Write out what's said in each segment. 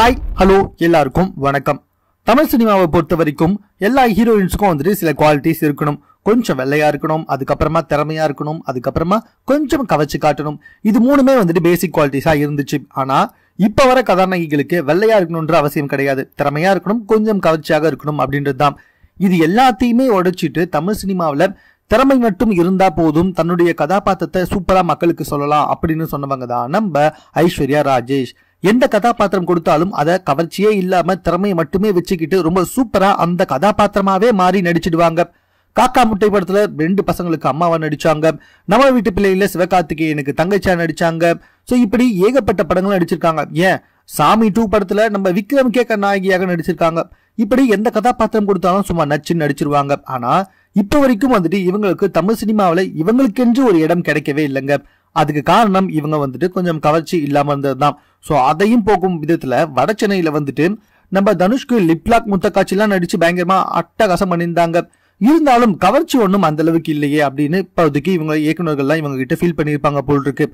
hi hello எல்லாருக்கும் வணக்கம் தமிழ் சினிமாவை பொறுத்த வரைக்கும் எல்லா ஹீரோயின்ஸுக்கும் வந்துட்டு சில குவாலிட்டிஸ் இருக்கணும் கொஞ்சம் வெள்ளையா இருக்கணும் அதுக்கப்புறமா திறமையா இருக்கணும் அதுக்கப்புறமா கொஞ்சம் கவச்சு காட்டணும் இது மூணுமே வந்துட்டு பேசிக் குவாலிட்டிஸா இருந்துச்சு ஆனா இப்ப வர கதாநாயகிகளுக்கு வெள்ளையா இருக்கணும்ன்ற அவசியம் கிடையாது திறமையா இருக்கணும் கொஞ்சம் கவர்ச்சியாக இருக்கணும் அப்படின்றது தான் இது எல்லாத்தையுமே உடைச்சிட்டு தமிழ் சினிமாவில் திறமை மட்டும் இருந்தா போதும் தன்னுடைய கதாபாத்திரத்தை சூப்பரா மக்களுக்கு சொல்லலாம் அப்படின்னு சொன்னவங்க தான் நம்ம ஐஸ்வர்யா ராஜேஷ் எந்த கதாபாத்திரம் கொடுத்தாலும் அதை கவர்ச்சியே இல்லாம திறமையை மட்டுமே வச்சுக்கிட்டு ரொம்ப சூப்பரா அந்த கதாபாத்திரமாவே மாறி நடிச்சிடுவாங்க காக்கா முட்டை படத்துல ரெண்டு பசங்களுக்கு அம்மாவா நடிச்சாங்க நம்ம வீட்டு பிள்ளையில சிவகார்த்திகேயனுக்கு தங்கச்சா நடிச்சாங்க ஸோ இப்படி ஏகப்பட்ட படங்கள் நடிச்சிருக்காங்க ஏன் சாமி டூ படத்துல நம்ம விக்ரம் கேக்க நாயகியாக நடிச்சிருக்காங்க இப்படி எந்த கதாபாத்திரம் கொடுத்தாலும் சும்மா நச்சுன்னு நடிச்சிருவாங்க ஆனா இப்போ வரைக்கும் வந்துட்டு இவங்களுக்கு தமிழ் சினிமாவில் இவங்களுக்கென்று ஒரு இடம் கிடைக்கவே இல்லைங்க அதுக்கு காரணம் இவங்க வந்துட்டு கொஞ்சம் கவர்ச்சி இல்லாமல் இருந்தது தான் ஸோ அதையும் போக்கும் விதத்தில் வட சென்னையில் வந்துட்டு நம்ம தனுஷ்கு லிப்லாக் முத்த காட்சிலாம் நடித்து பயங்கரமாக அட்டகாசம் பண்ணியிருந்தாங்க இருந்தாலும் கவர்ச்சி ஒன்றும் அந்தளவுக்கு இல்லையே அப்படின்னு இப்போதைக்கு இவங்க இயக்குநர்கள்லாம் இவங்க கிட்ட ஃபீல் பண்ணியிருப்பாங்க போல் இருக்கு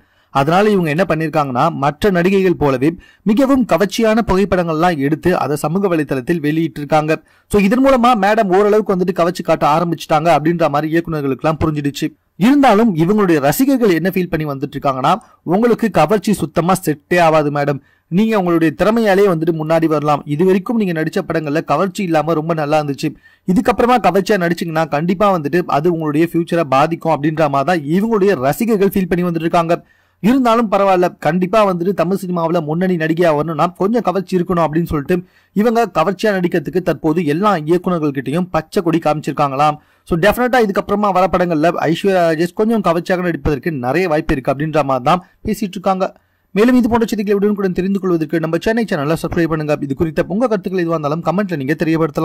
அதனால இவங்க என்ன பண்ணிருக்காங்கன்னா மற்ற நடிகைகள் போலவே மிகவும் கவர்ச்சியான புகைப்படங்கள்லாம் எடுத்து அதை சமூக வலைதளத்தில் வெளியிட்டிருக்காங்க ஸோ இதன் மூலமா மேடம் ஓரளவுக்கு வந்துட்டு கவர்ச்சி காட்ட ஆரம்பிச்சிட்டாங்க அப்படின்ற மாதிரி இயக்குநர்களுக்கெல்லாம் புரிஞ்சிடுச்சு இருந்தாலும் இவங்களுடைய ரசிகர்கள் என்ன ஃபீல் பண்ணி வந்துட்டு இருக்காங்கன்னா உங்களுக்கு கவர்ச்சி சுத்தமா செட்டே ஆகாது மேடம் நீங்க உங்களுடைய திறமையாலே வந்துட்டு முன்னாடி வரலாம் இது வரைக்கும் நீங்க நடிச்ச படங்கள்ல கவர்ச்சி இல்லாம ரொம்ப நல்லா இருந்துச்சு இதுக்கப்புறமா கவர்ச்சியா நடிச்சிங்கன்னா கண்டிப்பா வந்துட்டு அது உங்களுடைய ஃபியூச்சரை பாதிக்கும் அப்படின்ற மாதிரி தான் இவங்களுடைய ரசிகர்கள் ஃபீல் பண்ணி வந்துட்டு இருக்காங்க இருந்தாலும் பரவாயில்ல கண்டிப்பா வந்துட்டு தமிழ் சினிமாவில் முன்னணி நடிகையா வரணும்னா கொஞ்சம் கவர்ச்சி இருக்கணும் அப்படின்னு சொல்லிட்டு இவங்க கவர்ச்சியா நடிக்கிறதுக்கு தற்போது எல்லா இயக்குநர்கள்கிட்டையும் பச்சை கொடி காமிச்சிருக்காங்களாம் ஸோ டெஃபினட்டா இதுக்கப்புறமா வர படங்களில் ஐஸ்வர்யா ராஜேஷ் கொஞ்சம் கவர்ச்சியாக நடிப்பதற்கு நிறைய வாய்ப்பு இருக்கு அப்படின்ற மாதிரி தான் பேசிட்டு இருக்காங்க மேலும் இது போன்ற செய்திகளை உடனுக்குடன் தெரிந்து கொள்வதற்கு நம்ம சென்னை சேனலில் சப்ஸ்கிரைப் பண்ணுங்க இது குறித்த உங்க கருத்துக்கள் எதுவாக இருந்தாலும் கமெண்ட்ல நீங்க தெரியப்படுத்தலாம்